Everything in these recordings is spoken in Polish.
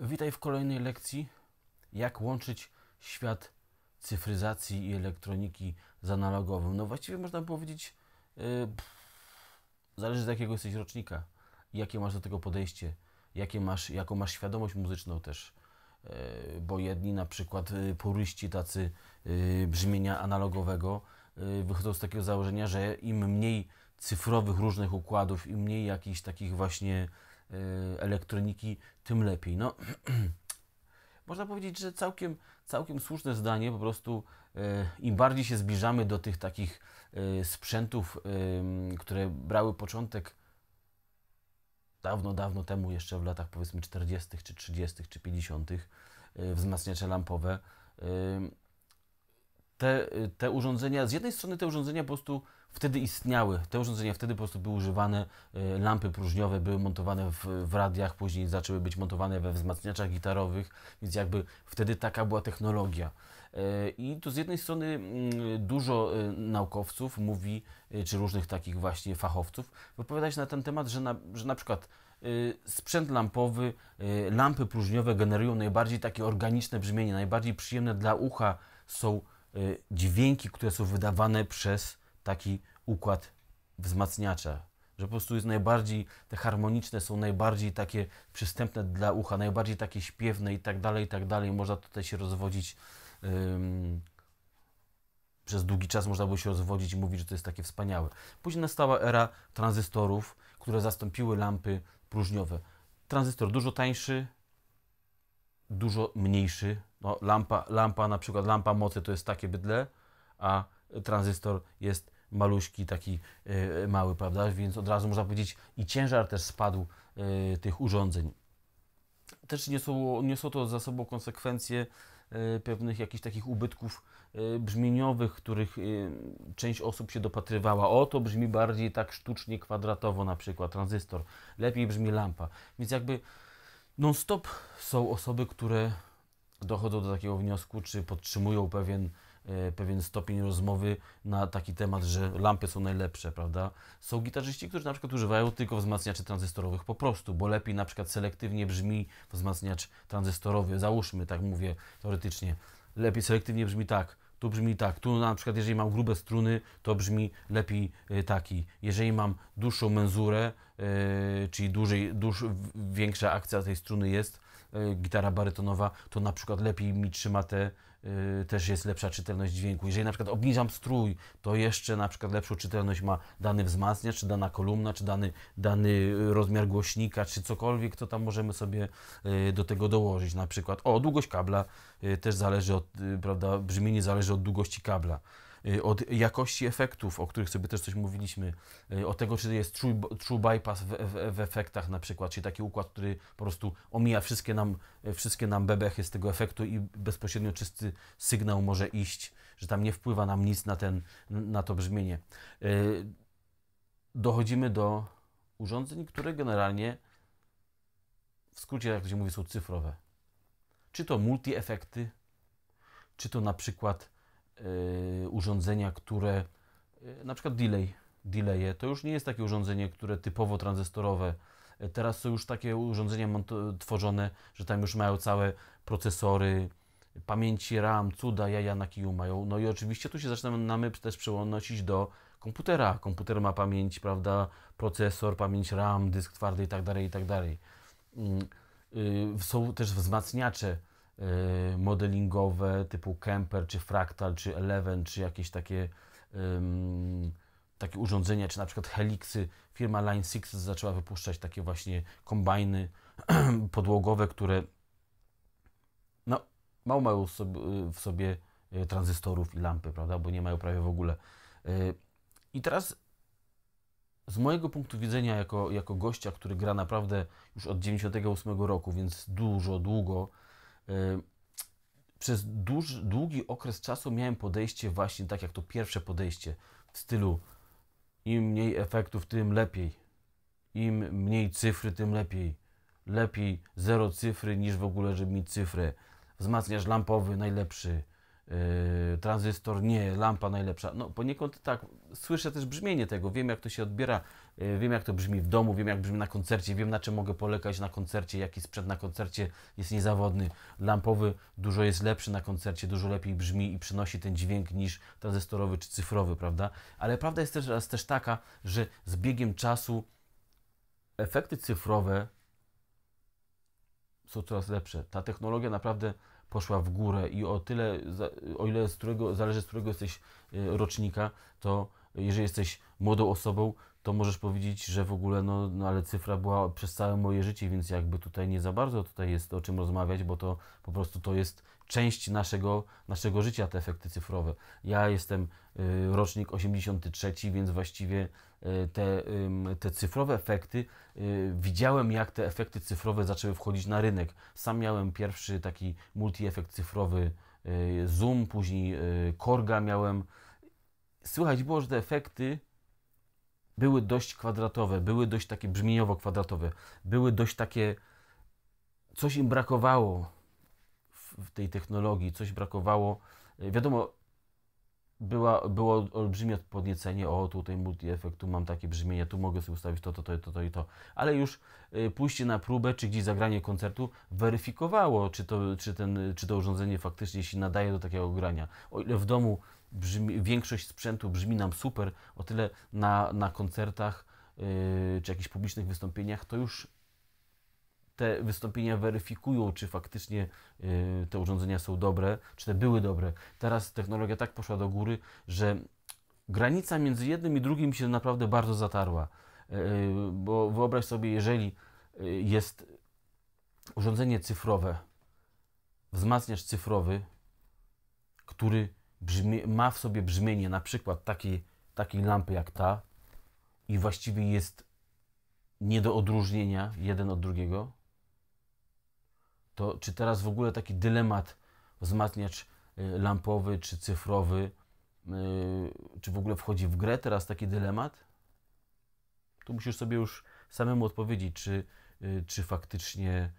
Witaj w kolejnej lekcji, jak łączyć świat cyfryzacji i elektroniki z analogowym. No właściwie można powiedzieć, yy, zależy z jakiego jesteś rocznika, jakie masz do tego podejście, jakie masz, jaką masz świadomość muzyczną też. Yy, bo jedni na przykład yy, puryści tacy yy, brzmienia analogowego y, wychodzą z takiego założenia, że im mniej cyfrowych różnych układów, im mniej jakichś takich właśnie E, elektroniki, tym lepiej. No, można powiedzieć, że całkiem, całkiem słuszne zdanie, po prostu e, im bardziej się zbliżamy do tych takich e, sprzętów, które brały początek dawno, dawno temu, jeszcze w latach powiedzmy 40., czy 30., czy 50., wzmacniacze lampowe te, te urządzenia, z jednej strony te urządzenia po prostu wtedy istniały, te urządzenia wtedy po prostu były używane, y, lampy próżniowe były montowane w, w radiach, później zaczęły być montowane we wzmacniaczach gitarowych, więc jakby wtedy taka była technologia. Y, I tu z jednej strony mm, dużo y, naukowców mówi, czy różnych takich właśnie fachowców, wypowiada się na ten temat, że na, że na przykład sprzęt lampowy, lampy próżniowe generują najbardziej takie organiczne brzmienie, najbardziej przyjemne dla ucha są Y, dźwięki, które są wydawane przez taki układ wzmacniacza. Że po prostu jest najbardziej, te harmoniczne są najbardziej takie przystępne dla ucha, najbardziej takie śpiewne i tak dalej, i tak dalej. Można tutaj się rozwodzić. Ym, przez długi czas można było się rozwodzić i mówić, że to jest takie wspaniałe. Później nastała era tranzystorów, które zastąpiły lampy próżniowe. Tranzystor dużo tańszy, dużo mniejszy, no, lampa, lampa na przykład, lampa mocy to jest takie bydle, a tranzystor jest maluśki, taki yy, mały, prawda? Więc od razu można powiedzieć i ciężar też spadł yy, tych urządzeń. Też niosło, niosło to za sobą konsekwencje yy, pewnych jakichś takich ubytków brzmieniowych, których część osób się dopatrywała. O, to brzmi bardziej tak sztucznie, kwadratowo na przykład, tranzystor. Lepiej brzmi lampa. Więc jakby non-stop są osoby, które dochodzą do takiego wniosku, czy podtrzymują pewien, e, pewien stopień rozmowy na taki temat, że lampy są najlepsze, prawda? Są gitarzyści, którzy na przykład używają tylko wzmacniaczy tranzystorowych po prostu, bo lepiej na przykład selektywnie brzmi wzmacniacz tranzystorowy, załóżmy, tak mówię teoretycznie, lepiej selektywnie brzmi tak, tu brzmi tak, tu na przykład jeżeli mam grube struny, to brzmi lepiej e, taki, jeżeli mam dłuższą menzurę, yy, czyli dłużej, dłuż, większa akcja tej struny jest, E, gitara barytonowa, to na przykład lepiej mi trzyma te, e, też jest lepsza czytelność dźwięku. Jeżeli na przykład obniżam strój, to jeszcze na przykład lepszą czytelność ma dany wzmacniacz, czy dana kolumna, czy dany, dany rozmiar głośnika, czy cokolwiek, to tam możemy sobie e, do tego dołożyć. Na przykład, o, długość kabla też zależy od, prawda, brzmienie zależy od długości kabla. Y, od jakości efektów, o których sobie też coś mówiliśmy, y, od tego, czy jest true, true bypass w, w, w, efektach na przykład, czy taki układ, który po prostu omija wszystkie nam, y, wszystkie nam bebechy z tego efektu i bezpośrednio czysty sygnał może iść, że tam nie wpływa nam nic na, ten, na to brzmienie. Dochodzimy do urządzeń, które generalnie w skrócie, jak to się mówi, są cyfrowe. Czy to multi-efekty, czy to na przykład Y, urządzenia, które y, na przykład delay, delaye, to już nie jest takie urządzenie, które typowo tranzystorowe. Y, teraz są już takie urządzenia tworzone, że tam już mają całe procesory, pamięci RAM, cuda, jaja na kiju mają. No i oczywiście tu się zaczynamy też przełączyć do komputera. Komputer ma pamięć, prawda, procesor, pamięć RAM, dysk twardy i tak dalej, i tak dalej. Mm, są też wzmacniacze Y, modelingowe typu Kemper, czy Fractal, czy Eleven, czy jakieś takie, um, takie urządzenia, czy na przykład Helixy. Firma Line 6 zaczęła wypuszczać takie właśnie kombajny podłogowe, które no, mało mają w sobie y, tranzystorów i lampy, prawda, bo nie mają prawie w ogóle. Y, I teraz z mojego punktu widzenia, jako, jako gościa, który gra naprawdę już od 98 roku, więc dużo, długo, przez duży, długi okres czasu miałem podejście właśnie tak jak to pierwsze podejście w stylu im mniej efektów, tym lepiej. Im mniej cyfry, tym lepiej. Lepiej zero cyfry niż w ogóle, żeby mieć cyfrę. Wzmacniacz lampowy najlepszy. Yy, tranzystor nie, lampa najlepsza. No poniekąd tak, słyszę też brzmienie tego, wiem jak to się odbiera E, wiem, jak to brzmi w domu, wiem, jak brzmi na koncercie, wiem, na czym mogę polegać na koncercie, jaki sprzęt na koncercie jest niezawodny. Lampowy dużo jest lepszy na koncercie, dużo lepiej brzmi i przynosi ten dźwięk niż tranzystorowy czy cyfrowy, prawda? Ale prawda jest też, jest też taka, że z biegiem czasu efekty cyfrowe są coraz lepsze. Ta technologia naprawdę poszła w górę i o tyle, o ile z którego, zależy z którego jesteś e, rocznika, to jeżeli jesteś młodą osobą, to możesz powiedzieć, że w ogóle, no, no, ale cyfra była przez całe moje życie, więc jakby tutaj nie za bardzo tutaj jest o czym rozmawiać, bo to po prostu to jest część naszego, naszego życia, te efekty cyfrowe. Ja jestem y, rocznik 83, więc właściwie y, te, y, te cyfrowe efekty, y, widziałem jak te efekty cyfrowe zaczęły wchodzić na rynek. Sam miałem pierwszy taki multi-efekt cyfrowy y, Zoom, później y, Korga miałem. Słychać było, że te efekty były dość kwadratowe, były dość takie brzmieniowo kwadratowe, były dość takie, coś im brakowało w tej technologii, coś brakowało. E, wiadomo, była, było olbrzymie podniecenie, o tutaj multi-efekt, tu mam takie brzmienie, tu mogę sobie ustawić to, to, to, to, to i to. Ale już e, pójście na próbę, czy gdzieś zagranie koncertu weryfikowało, czy to, czy ten, czy to urządzenie faktycznie się nadaje do takiego grania. O ile w domu brzmi, większość sprzętu brzmi nam super, o tyle na, na koncertach yy, czy jakichś publicznych wystąpieniach to już te wystąpienia weryfikują, czy faktycznie yy, te urządzenia są dobre, czy te były dobre. Teraz technologia tak poszła do góry, że granica między jednym i drugim się naprawdę bardzo zatarła. Yy, bo wyobraź sobie, jeżeli yy, jest urządzenie cyfrowe, wzmacniacz cyfrowy, który brzmi, ma w sobie brzmienie na przykład takiej, takiej lampy jak ta i właściwie jest nie do odróżnienia jeden od drugiego, to czy teraz w ogóle taki dylemat wzmacniacz y, lampowy czy cyfrowy, y, czy w ogóle wchodzi w grę teraz taki dylemat? Tu musisz sobie już samemu odpowiedzieć, czy, y, czy faktycznie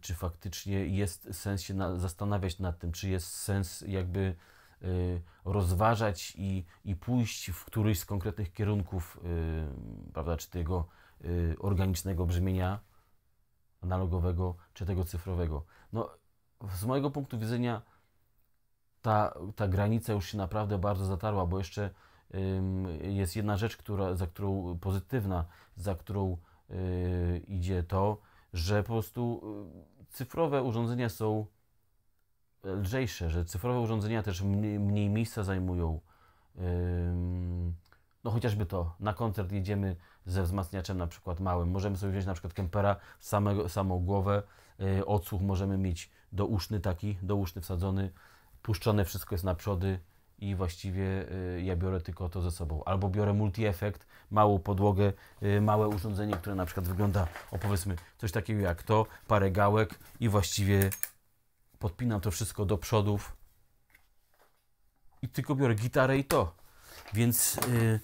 czy faktycznie jest sens się zastanawiać nad tym, czy jest sens jakby Y, rozważać i, i pójść w któryś z konkretnych kierunków, y, prawda, czy tego y, organicznego brzmienia analogowego, czy tego cyfrowego. No, z mojego punktu widzenia ta, ta granica już się naprawdę bardzo zatarła, bo jeszcze jest jedna rzecz, która, za którą pozytywna, za którą idzie to, że po prostu cyfrowe urządzenia są lżejsze, że cyfrowe urządzenia też mniej, mniej miejsca zajmują. No chociażby to, na koncert jedziemy ze wzmacniaczem na przykład małym, możemy sobie wziąć na przykład kempera, samego, samą głowę, y, odsłuch możemy mieć douszny taki, douszny wsadzony, puszczone wszystko jest na przody i właściwie y, ja biorę tylko to ze sobą. Albo biorę multi-effekt, małą podłogę, y, małe urządzenie, które na przykład wygląda, o powiedzmy, coś takiego jak to, parę gałek i właściwie podpinam to wszystko do przodów i tylko biorę gitarę i to. Więc y,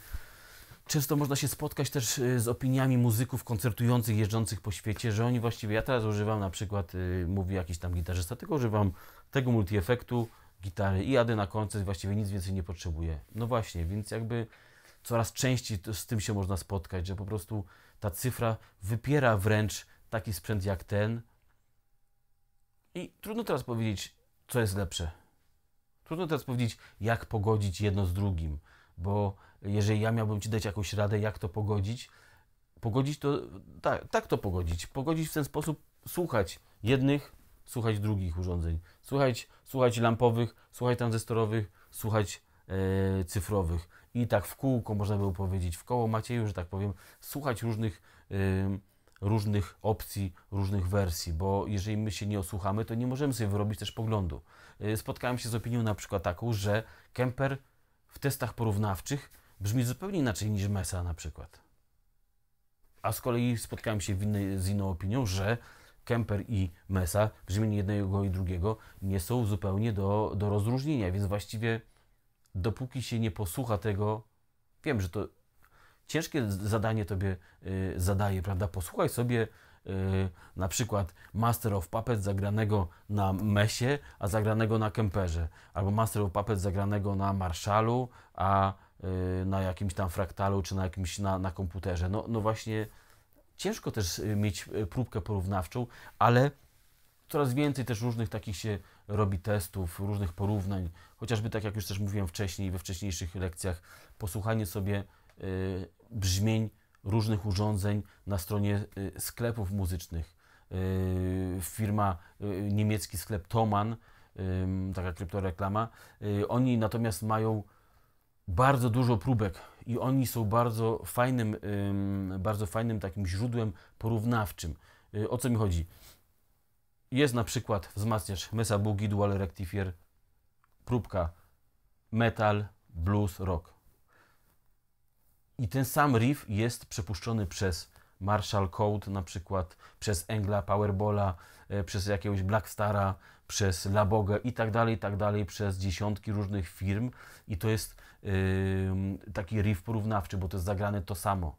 często można się spotkać też y, z opiniami muzyków koncertujących, jeżdżących po świecie, że oni właściwie, ja teraz używam na przykład, y, mówi jakiś tam gitarzysta, tylko używam tego multiefektu, gitary i jadę na koncert, właściwie nic więcej nie potrzebuję. No właśnie, więc jakby coraz częściej z tym się można spotkać, że po prostu ta cyfra wypiera wręcz taki sprzęt jak ten, i trudno teraz powiedzieć, co jest lepsze. Trudno teraz powiedzieć, jak pogodzić jedno z drugim, bo jeżeli ja miałbym Ci dać jakąś radę, jak to pogodzić, pogodzić to, tak, tak to pogodzić. Pogodzić w ten sposób, słuchać jednych, słuchać drugich urządzeń. Słuchać, słuchać lampowych, słuchać tranzystorowych, słuchać e, cyfrowych. I tak w kółko, można by powiedzieć, w koło Macieju, że tak powiem, słuchać różnych yy, różnych opcji, różnych wersji, bo jeżeli my się nie osłuchamy, to nie możemy sobie wyrobić też poglądu. Y, spotkałem się z opinią na przykład taką, że Kemper w testach porównawczych brzmi zupełnie inaczej niż Mesa na przykład. A z kolei spotkałem się z inną opinią, że Kemper i Mesa, brzmienie jednego i drugiego, nie są zupełnie do, do rozróżnienia, więc właściwie dopóki się nie posłucha tego, wiem, że to ciężkie zadanie tobie y, zadaje, prawda? Posłuchaj sobie y, na przykład Master of Puppets zagranego na mesie, a zagranego na kemperze, albo Master of Puppets zagranego na marszalu, a y, na jakimś tam fraktalu, czy na jakimś na, na komputerze. No, no właśnie ciężko też y, mieć y, próbkę porównawczą, ale coraz więcej też różnych takich się robi testów, różnych porównań, chociażby tak jak już też mówiłem wcześniej, we wcześniejszych lekcjach, posłuchanie sobie Y, brzmień różnych urządzeń na stronie y, sklepów muzycznych. Y, firma, niemiecki sklep Toman, taka kryptoreklama, oni natomiast mają bardzo dużo próbek i oni są bardzo fajnym, bardzo fajnym takim źródłem porównawczym. O co mi chodzi? Jest na przykład wzmacniacz Mesa Boogie Dual Rectifier, próbka metal, blues, rock. I ten sam riff jest przepuszczony przez Marshall Code, na przykład przez Engla Powerbola, e, przez jakiegoś Blackstara, przez Labogę i tak dalej, i tak dalej, przez dziesiątki różnych firm. I to jest yy, taki riff porównawczy, bo to jest zagrane to samo.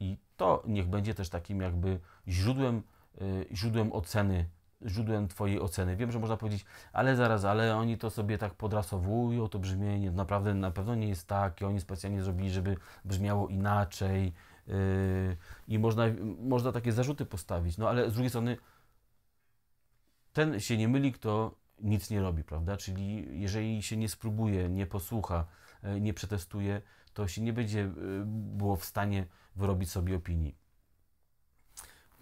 I to niech będzie też takim jakby źródłem, yy, źródłem oceny źródłem Twojej oceny. Wiem, że można powiedzieć, ale zaraz, ale oni to sobie tak podrasowują, to brzmienie naprawdę na pewno nie jest takie, oni specjalnie zrobili, żeby brzmiało inaczej yy, i można, można takie zarzuty postawić. No ale z drugiej strony ten się nie myli, kto nic nie robi, prawda? Czyli jeżeli się nie spróbuje, nie posłucha, yy, nie przetestuje, to się nie będzie yy, było w stanie wyrobić sobie opinii.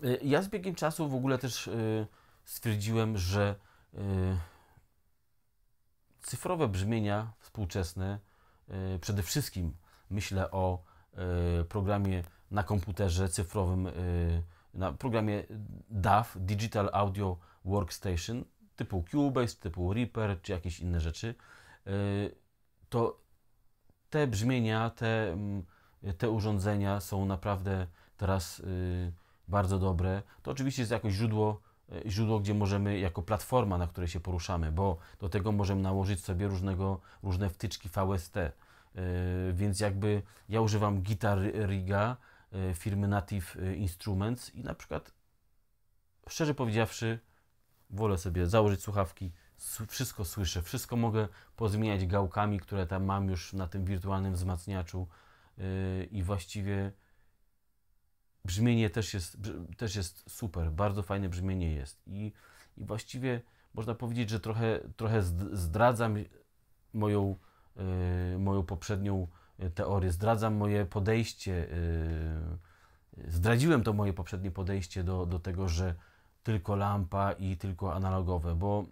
Yy, ja z biegiem czasu w ogóle też yy, stwierdziłem, że y, cyfrowe brzmienia współczesne, y, przede wszystkim myślę o y, programie na komputerze cyfrowym, na programie DAW, Digital Audio Workstation, typu Cubase, typu Reaper, czy jakieś inne rzeczy, to te brzmienia, te, mm, te urządzenia są naprawdę teraz bardzo dobre. To oczywiście jest jakoś źródło E, źródło, gdzie możemy jako platforma, na której się poruszamy, bo do tego możemy nałożyć sobie różnego, różne wtyczki VST. E, więc jakby ja używam Guitar Riga e, firmy Native Instruments i na przykład, szczerze powiedziawszy, wolę sobie założyć słuchawki, wszystko słyszę, wszystko mogę pozmieniać gałkami, które tam mam już na tym wirtualnym wzmacniaczu i właściwie Brzmienie też jest, też jest super, bardzo fajne brzmienie jest. I, i właściwie można powiedzieć, że trochę, trochę zdradzam moją, yy, moją poprzednią y, teorię, zdradzam moje podejście, yy, zdradziłem to moje poprzednie podejście do, do tego, że tylko lampa i tylko analogowe, bo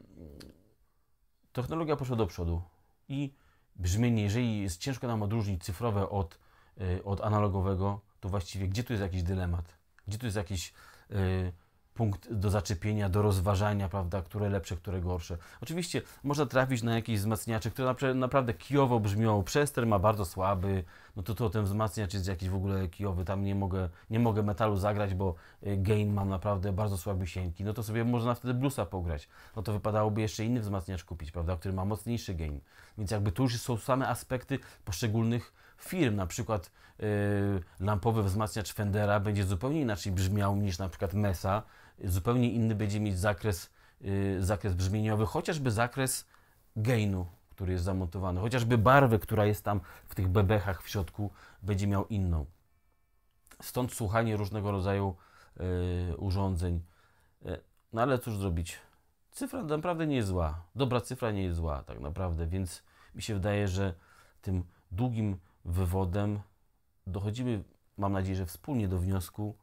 technologia poszła do przodu i brzmienie, jeżeli jest ciężko nam odróżnić cyfrowe od, yy, od analogowego, to właściwie gdzie tu jest jakiś dylemat? Gdzie tu jest jakiś y, punkt do zaczepienia, do rozważania, prawda, które lepsze, które gorsze? Oczywiście można trafić na jakieś wzmacniacze, które naprawdę kijowo brzmią, przester ma bardzo słaby, no to, to ten wzmacniacz jest jakiś w ogóle kijowy, tam nie mogę, nie mogę metalu zagrać, bo y, gain mam naprawdę bardzo słabysieńki, no to sobie można wtedy bluesa pograć, no to wypadałoby jeszcze inny wzmacniacz kupić, prawda, który ma mocniejszy gain. Więc jakby tu już są same aspekty poszczególnych firm, na przykład y, lampowy wzmacniacz Fendera będzie zupełnie inaczej brzmiał niż na przykład Mesa, zupełnie inny będzie mieć zakres, y, zakres brzmieniowy, chociażby zakres gainu, który jest zamontowany, chociażby barwę, która jest tam w tych bebechach w środku, będzie miał inną. Stąd słuchanie różnego rodzaju y, urządzeń. No ale cóż zrobić? Cyfra naprawdę nie jest zła. Dobra cyfra nie jest zła, tak naprawdę, więc mi się wydaje, że tym długim wywodem dochodzimy, mam nadzieję, że wspólnie do wniosku,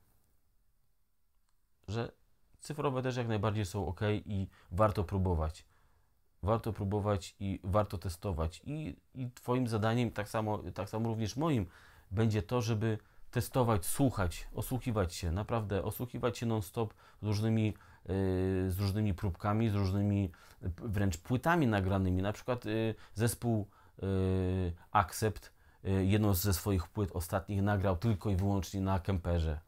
że cyfrowe też jak najbardziej są ok i warto próbować. Warto próbować i warto testować. I, i Twoim zadaniem, tak samo, tak samo również moim, będzie to, żeby testować, słuchać, osłuchiwać się, naprawdę osłuchiwać się non-stop z różnymi, yy, z różnymi próbkami, z różnymi wręcz płytami nagranymi. Na przykład yy, zespół yy, Accept Y, jedną ze swoich płyt ostatnich nagrał tylko i wyłącznie na kemperze.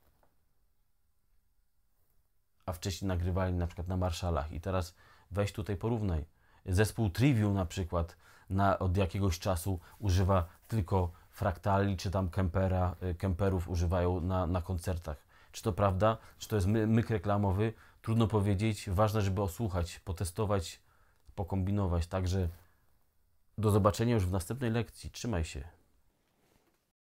A wcześniej nagrywali na przykład na marszalach. I teraz weź tutaj porównaj. Zespół Trivium na przykład na, od jakiegoś czasu używa tylko fraktali, czy tam kempera, y, kemperów używają na, na koncertach. Czy to prawda? Czy to jest my, myk reklamowy? Trudno powiedzieć. Ważne, żeby osłuchać, potestować, pokombinować. Także do zobaczenia już w następnej lekcji. Trzymaj się.